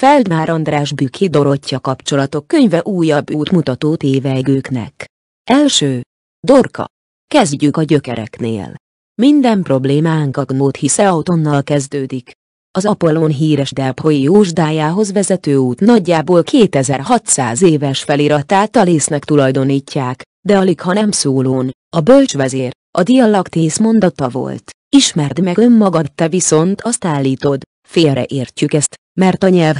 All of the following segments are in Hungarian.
Feldmár András Büki Dorottya kapcsolatok könyve újabb útmutató tévegőknek. Első. Dorka. Kezdjük a gyökereknél. Minden problémánk a gnót hisze autonnal kezdődik. Az Apollon híres Delphoi jósdájához vezető út nagyjából 2600 éves feliratát a lésznek tulajdonítják, de alig ha nem szólón, a bölcsvezér, a dialaktész mondata volt, ismerd meg önmagad te viszont azt állítod, értjük ezt, mert a nyelv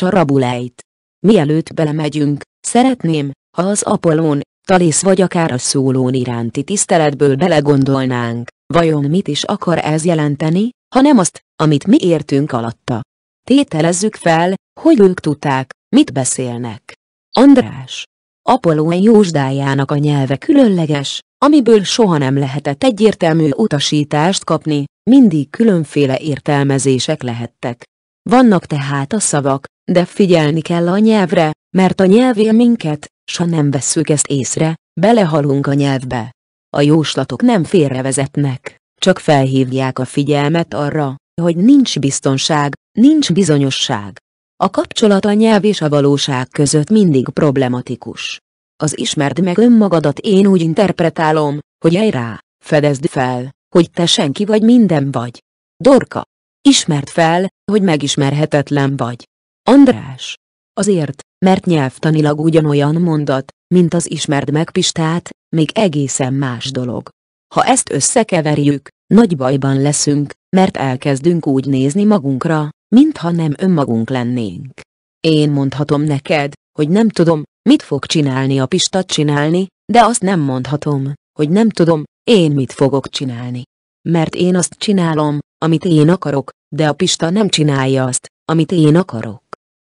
a rabulejt. Mielőtt belemegyünk, szeretném, ha az Apollón, Talész vagy akár a szólón iránti tiszteletből belegondolnánk, vajon mit is akar ez jelenteni, ha nem azt, amit mi értünk alatta. Tételezzük fel, hogy ők tudták, mit beszélnek. András Apollón jósdájának a nyelve különleges, amiből soha nem lehetett egyértelmű utasítást kapni, mindig különféle értelmezések lehettek. Vannak tehát a szavak, de figyelni kell a nyelvre, mert a nyelv él minket, s ha nem vesszük ezt észre, belehalunk a nyelvbe. A jóslatok nem félrevezetnek, csak felhívják a figyelmet arra, hogy nincs biztonság, nincs bizonyosság. A kapcsolat a nyelv és a valóság között mindig problematikus. Az ismerd meg önmagadat én úgy interpretálom, hogy ej rá, fedezd fel, hogy te senki vagy minden vagy. Dorka. Ismerd fel, hogy megismerhetetlen vagy. András. Azért, mert nyelvtanilag ugyanolyan mondat, mint az ismerd meg Pistát, még egészen más dolog. Ha ezt összekeverjük, nagy bajban leszünk, mert elkezdünk úgy nézni magunkra, mintha nem önmagunk lennénk. Én mondhatom neked, hogy nem tudom, mit fog csinálni a pistat csinálni, de azt nem mondhatom, hogy nem tudom, én mit fogok csinálni. Mert én azt csinálom, amit én akarok, de a pista nem csinálja azt, amit én akarok.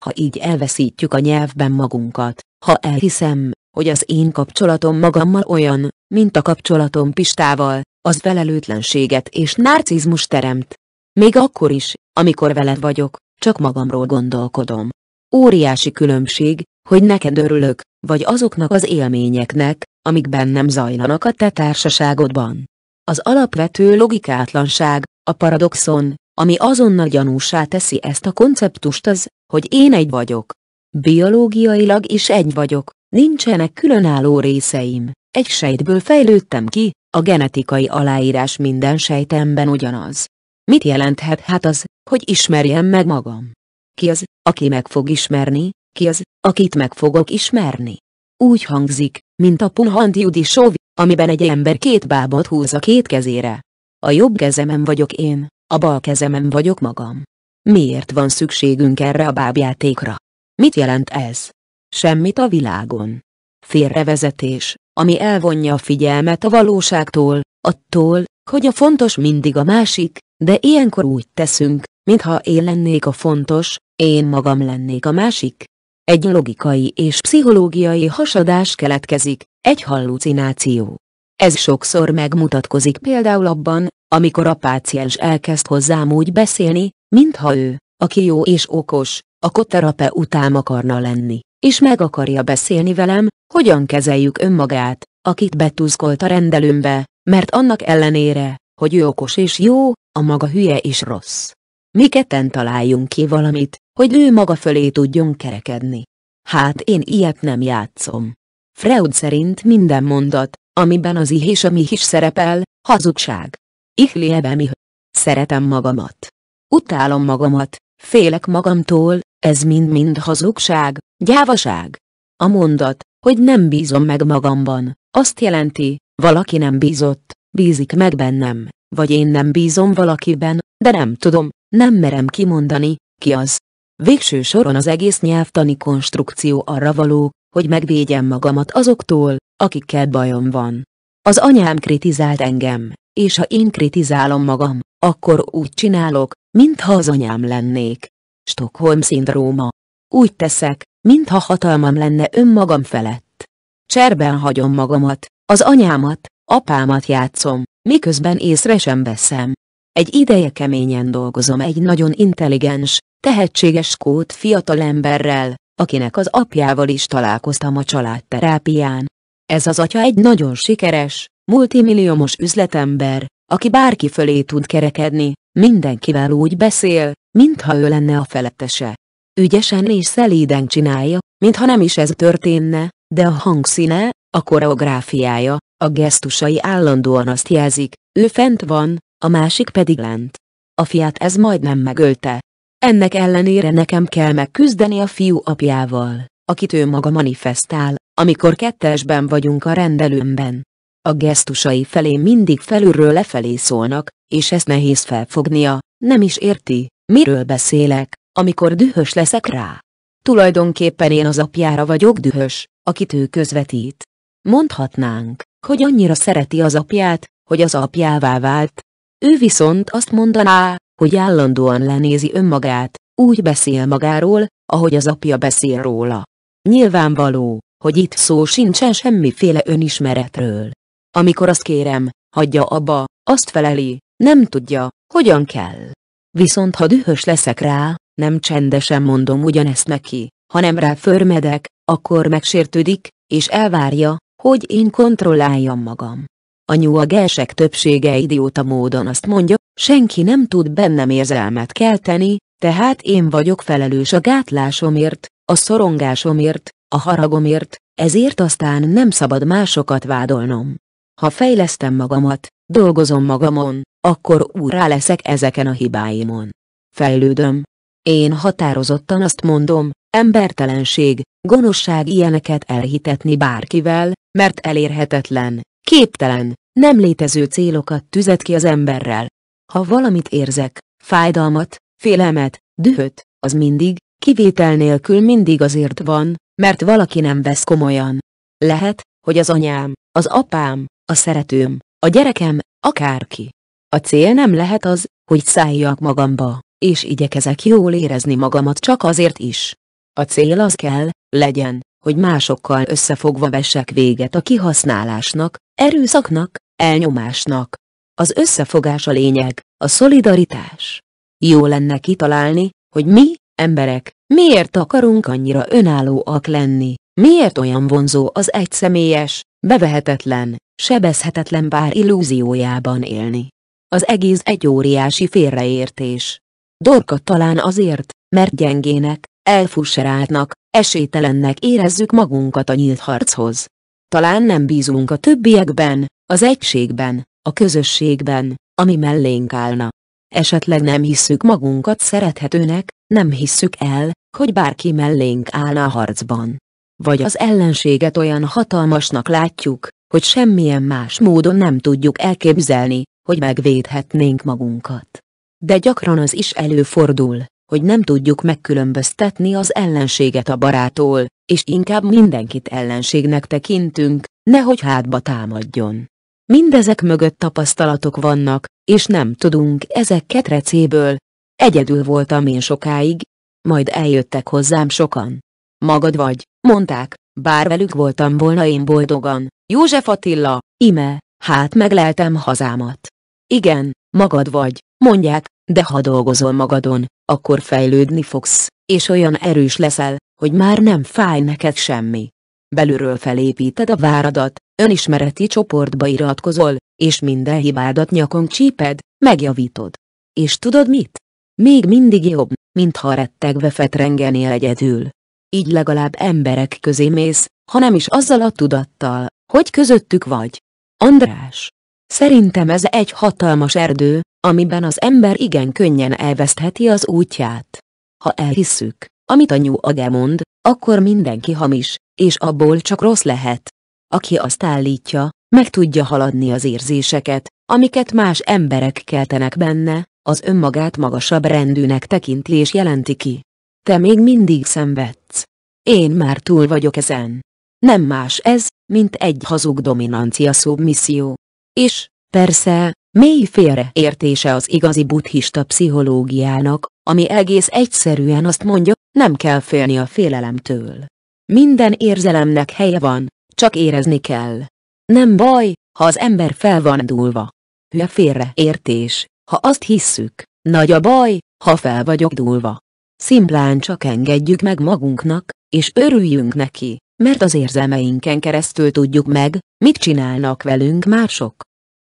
Ha így elveszítjük a nyelvben magunkat, ha elhiszem, hogy az én kapcsolatom magammal olyan, mint a kapcsolatom Pistával, az felelőtlenséget és narcizmus teremt, még akkor is, amikor veled vagyok, csak magamról gondolkodom. Óriási különbség, hogy neked örülök, vagy azoknak az élményeknek, amik bennem zajlanak a te társaságodban. Az alapvető logikátlanság, a paradoxon, ami azonnal gyanúsá teszi ezt a konceptust az, hogy én egy vagyok. Biológiailag is egy vagyok, nincsenek különálló részeim, egy sejtből fejlődtem ki, a genetikai aláírás minden sejtemben ugyanaz. Mit jelenthet hát az, hogy ismerjem meg magam? Ki az, aki meg fog ismerni, ki az, akit meg fogok ismerni? Úgy hangzik, mint a Punhanti Judi show, amiben egy ember két bábot húz a két kezére. A jobb kezemen vagyok én, a bal kezemen vagyok magam. Miért van szükségünk erre a bábjátékra? Mit jelent ez? Semmit a világon. Félrevezetés, ami elvonja a figyelmet a valóságtól, attól, hogy a fontos mindig a másik, de ilyenkor úgy teszünk, mintha én lennék a fontos, én magam lennék a másik. Egy logikai és pszichológiai hasadás keletkezik, egy hallucináció. Ez sokszor megmutatkozik például abban, amikor a páciens elkezd hozzám úgy beszélni, mintha ő, aki jó és okos, a után akarna lenni, és meg akarja beszélni velem, hogyan kezeljük önmagát, akit betuzkolt a rendelőmbe, mert annak ellenére, hogy ő okos és jó, a maga hülye és rossz. Mi ketten találjunk ki valamit, hogy ő maga fölé tudjon kerekedni. Hát én ilyet nem játszom. Freud szerint minden mondat, amiben az ih és a mi is szerepel, hazugság. Ich liebe mi? Szeretem magamat. Utálom magamat, félek magamtól, ez mind-mind hazugság, gyávaság. A mondat, hogy nem bízom meg magamban, azt jelenti, valaki nem bízott, bízik meg bennem, vagy én nem bízom valakiben, de nem tudom, nem merem kimondani, ki az. Végső soron az egész nyelvtani konstrukció arra való, hogy megvédjem magamat azoktól, akikkel bajom van. Az anyám kritizált engem, és ha én kritizálom magam, akkor úgy csinálok, mintha az anyám lennék. Stockholm-szindróma. Úgy teszek, mintha hatalmam lenne önmagam felett. Cserben hagyom magamat, az anyámat, apámat játszom, miközben észre sem veszem. Egy ideje keményen dolgozom egy nagyon intelligens, tehetséges kót fiatalemberrel, akinek az apjával is találkoztam a családterápián. Ez az atya egy nagyon sikeres, multimilliómos üzletember, aki bárki fölé tud kerekedni, mindenkivel úgy beszél, mintha ő lenne a felettese. Ügyesen és szelíden csinálja, mintha nem is ez történne, de a hangszíne, a koreográfiája, a gesztusai állandóan azt jelzik, ő fent van, a másik pedig lent. A fiát ez majdnem megölte. Ennek ellenére nekem kell megküzdeni a fiú apjával, akit ő maga manifestál, amikor kettesben vagyunk a rendelőmben. A gesztusai felé mindig felülről lefelé szólnak, és ezt nehéz felfognia, nem is érti, miről beszélek, amikor dühös leszek rá. Tulajdonképpen én az apjára vagyok dühös, akit ő közvetít. Mondhatnánk, hogy annyira szereti az apját, hogy az apjává vált. Ő viszont azt mondaná, hogy állandóan lenézi önmagát, úgy beszél magáról, ahogy az apja beszél róla. Nyilvánvaló, hogy itt szó sincsen semmiféle önismeretről. Amikor azt kérem, hagyja abba, azt feleli, nem tudja, hogyan kell. Viszont ha dühös leszek rá, nem csendesen mondom ugyanezt neki, hanem rá förmedek, akkor megsértődik, és elvárja, hogy én kontrolláljam magam. A nyuagelsek többsége idióta módon azt mondja, senki nem tud bennem érzelmet kelteni, tehát én vagyok felelős a gátlásomért, a szorongásomért, a haragomért, ezért aztán nem szabad másokat vádolnom. Ha fejlesztem magamat, dolgozom magamon, akkor úrá leszek ezeken a hibáimon. Fejlődöm. Én határozottan azt mondom, embertelenség, gonoszság ilyeneket elhitetni bárkivel, mert elérhetetlen, képtelen, nem létező célokat tüzet ki az emberrel. Ha valamit érzek, fájdalmat, félelmet, dühöt, az mindig, kivétel nélkül mindig azért van, mert valaki nem vesz komolyan. Lehet, hogy az anyám, az apám, a szeretőm, a gyerekem, akárki. A cél nem lehet az, hogy szálljak magamba, és igyekezek jól érezni magamat csak azért is. A cél az kell, legyen, hogy másokkal összefogva vessek véget a kihasználásnak, erőszaknak, elnyomásnak. Az összefogás a lényeg, a szolidaritás. Jó lenne kitalálni, hogy mi, emberek, miért akarunk annyira önállóak lenni, miért olyan vonzó az egyszemélyes, bevehetetlen, sebezhetetlen pár illúziójában élni. Az egész egy óriási félreértés. Dorka talán azért, mert gyengének, elfusseráltnak, esélytelennek érezzük magunkat a nyílt harchoz. Talán nem bízunk a többiekben, az egységben, a közösségben, ami mellénk állna. Esetleg nem hisszük magunkat szerethetőnek, nem hisszük el, hogy bárki mellénk állna a harcban. Vagy az ellenséget olyan hatalmasnak látjuk, hogy semmilyen más módon nem tudjuk elképzelni, hogy megvédhetnénk magunkat. De gyakran az is előfordul, hogy nem tudjuk megkülönböztetni az ellenséget a barától, és inkább mindenkit ellenségnek tekintünk, nehogy hátba támadjon. Mindezek mögött tapasztalatok vannak, és nem tudunk ezek ketrecéből. Egyedül voltam én sokáig, majd eljöttek hozzám sokan. Magad vagy, mondták, bár velük voltam volna én boldogan, József Attila, ime, hát megleltem hazámat. Igen, magad vagy, mondják, de ha dolgozol magadon, akkor fejlődni fogsz, és olyan erős leszel, hogy már nem fáj neked semmi. Belülről felépíted a váradat, önismereti csoportba iratkozol, és minden hibádat nyakon csíped, megjavítod. És tudod mit? Még mindig jobb, mintha rettegve fetrengeni egyedül. Így legalább emberek közé mész, hanem is azzal a tudattal, hogy közöttük vagy. András. Szerintem ez egy hatalmas erdő, amiben az ember igen könnyen elvesztheti az útját. Ha elhisszük, amit a age mond, akkor mindenki hamis, és abból csak rossz lehet. Aki azt állítja, meg tudja haladni az érzéseket, amiket más emberek keltenek benne, az önmagát magasabb rendűnek és jelenti ki. Te még mindig szenvedsz. Én már túl vagyok ezen. Nem más ez, mint egy hazug dominancia szubmisszió. És, persze, Mély félreértése az igazi buddhista pszichológiának, ami egész egyszerűen azt mondja, nem kell félni a félelemtől. Minden érzelemnek helye van, csak érezni kell. Nem baj, ha az ember fel van dúlva. Hülye félreértés, ha azt hisszük, nagy a baj, ha fel vagyok dúlva. Szimplán csak engedjük meg magunknak, és örüljünk neki, mert az érzelmeinken keresztül tudjuk meg, mit csinálnak velünk mások.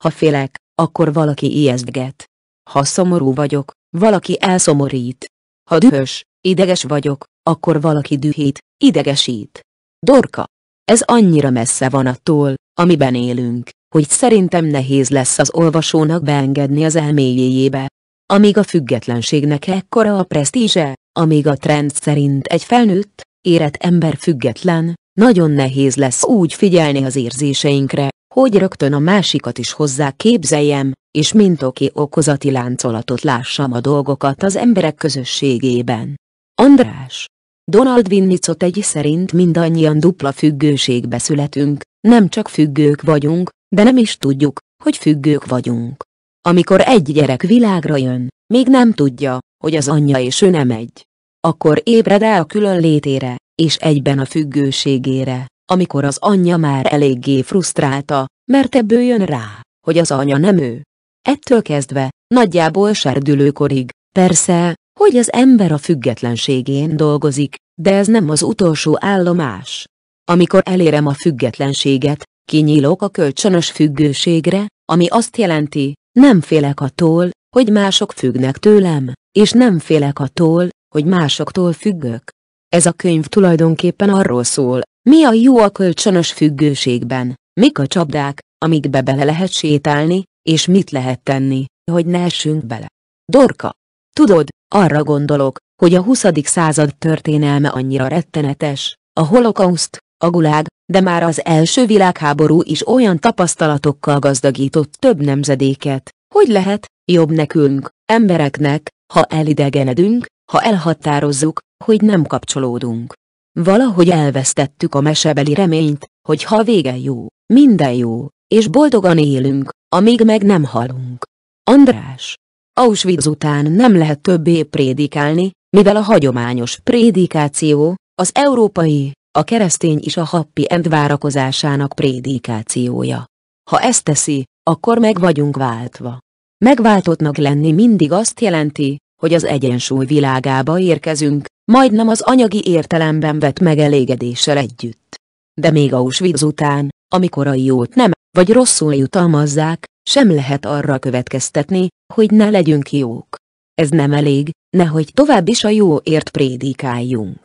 Ha félek, akkor valaki ijesztget. Ha szomorú vagyok, valaki elszomorít. Ha dühös, ideges vagyok, akkor valaki dühít, idegesít. Dorka! Ez annyira messze van attól, amiben élünk, hogy szerintem nehéz lesz az olvasónak beengedni az elméjéjébe. Amíg a függetlenségnek ekkora a presztízse, amíg a trend szerint egy felnőtt, érett ember független, nagyon nehéz lesz úgy figyelni az érzéseinkre, hogy rögtön a másikat is hozzá képzeljem, és mint oké okozati láncolatot lássam a dolgokat az emberek közösségében. András Donald Winnicott egy szerint mindannyian dupla függőségbe születünk, nem csak függők vagyunk, de nem is tudjuk, hogy függők vagyunk. Amikor egy gyerek világra jön, még nem tudja, hogy az anyja és ő nem egy. Akkor ébred el a külön létére, és egyben a függőségére amikor az anyja már eléggé frusztrálta, mert ebből jön rá, hogy az anya nem ő. Ettől kezdve, nagyjából serdülőkorig, persze, hogy az ember a függetlenségén dolgozik, de ez nem az utolsó állomás. Amikor elérem a függetlenséget, kinyílok a kölcsönös függőségre, ami azt jelenti, nem félek attól, hogy mások függnek tőlem, és nem félek attól, hogy másoktól függök. Ez a könyv tulajdonképpen arról szól, mi a jó a kölcsönös függőségben, mik a csapdák, amikbe bele lehet sétálni, és mit lehet tenni, hogy ne essünk bele. Dorka. Tudod, arra gondolok, hogy a 20. század történelme annyira rettenetes, a holokauszt, a gulág, de már az első világháború is olyan tapasztalatokkal gazdagított több nemzedéket, hogy lehet, jobb nekünk, embereknek, ha elidegenedünk, ha elhatározzuk, hogy nem kapcsolódunk. Valahogy elvesztettük a mesebeli reményt, hogy ha vége jó, minden jó, és boldogan élünk, amíg meg nem halunk. András Auschwitz után nem lehet többé prédikálni, mivel a hagyományos prédikáció, az európai, a keresztény is a happy end várakozásának prédikációja. Ha ezt teszi, akkor meg vagyunk váltva. Megváltottnak lenni mindig azt jelenti, hogy az egyensúly világába érkezünk, majdnem az anyagi értelemben vett megelégedéssel együtt. De még Auschwitz után, amikor a jót nem vagy rosszul jutalmazzák, sem lehet arra következtetni, hogy ne legyünk jók. Ez nem elég, nehogy tovább is a jóért prédikáljunk.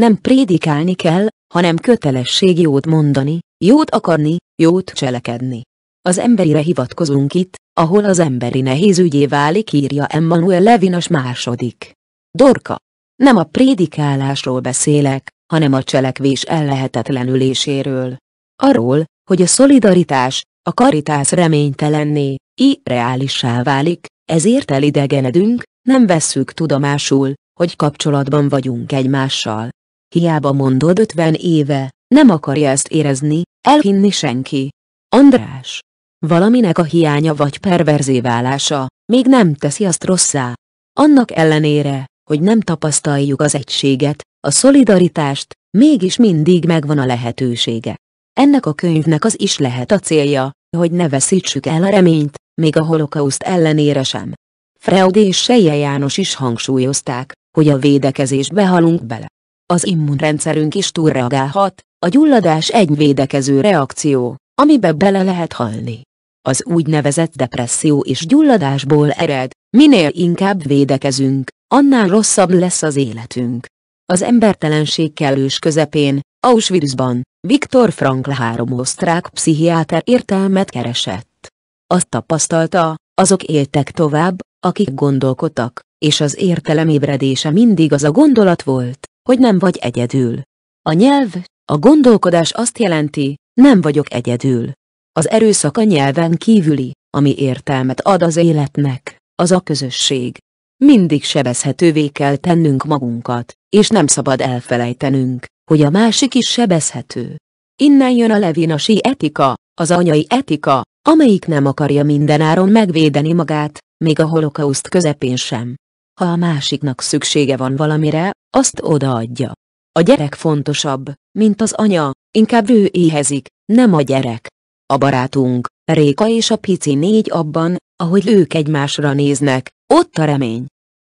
Nem prédikálni kell, hanem kötelesség jót mondani, jót akarni, jót cselekedni. Az emberire hivatkozunk itt, ahol az emberi nehéz ügyé válik írja Emmanuel Levinas második. Dorka nem a prédikálásról beszélek, hanem a cselekvés ellehetetlenüléséről. Arról, hogy a szolidaritás, a karitás reménytelenné, irreálissá válik, ezért elidegenedünk, nem vesszük tudomásul, hogy kapcsolatban vagyunk egymással. Hiába mondod ötven éve, nem akarja ezt érezni, elhinni senki. András. Valaminek a hiánya vagy perverzé válása, még nem teszi azt rosszá. Annak ellenére, hogy nem tapasztaljuk az egységet, a szolidaritást, mégis mindig megvan a lehetősége. Ennek a könyvnek az is lehet a célja, hogy ne veszítsük el a reményt, még a holokauszt ellenére sem. Freud és Seje János is hangsúlyozták, hogy a védekezésbe halunk bele. Az immunrendszerünk is túlreagálhat, a gyulladás egy védekező reakció, amibe bele lehet halni. Az úgynevezett depresszió és gyulladásból ered, minél inkább védekezünk, annál rosszabb lesz az életünk. Az embertelenség kellős közepén, Auschwitzban, Viktor Frankl három osztrák pszichiáter értelmet keresett. Azt tapasztalta, azok éltek tovább, akik gondolkodtak, és az értelem ébredése mindig az a gondolat volt, hogy nem vagy egyedül. A nyelv, a gondolkodás azt jelenti, nem vagyok egyedül. Az erőszak a nyelven kívüli, ami értelmet ad az életnek, az a közösség, mindig sebezhetővé kell tennünk magunkat, és nem szabad elfelejtenünk, hogy a másik is sebezhető. Innen jön a levinasi etika, az anyai etika, amelyik nem akarja mindenáron megvédeni magát, még a holokauszt közepén sem. Ha a másiknak szüksége van valamire, azt odaadja. A gyerek fontosabb, mint az anya, inkább ő éhezik, nem a gyerek. A barátunk, Réka és a pici négy abban, ahogy ők egymásra néznek, ott a remény.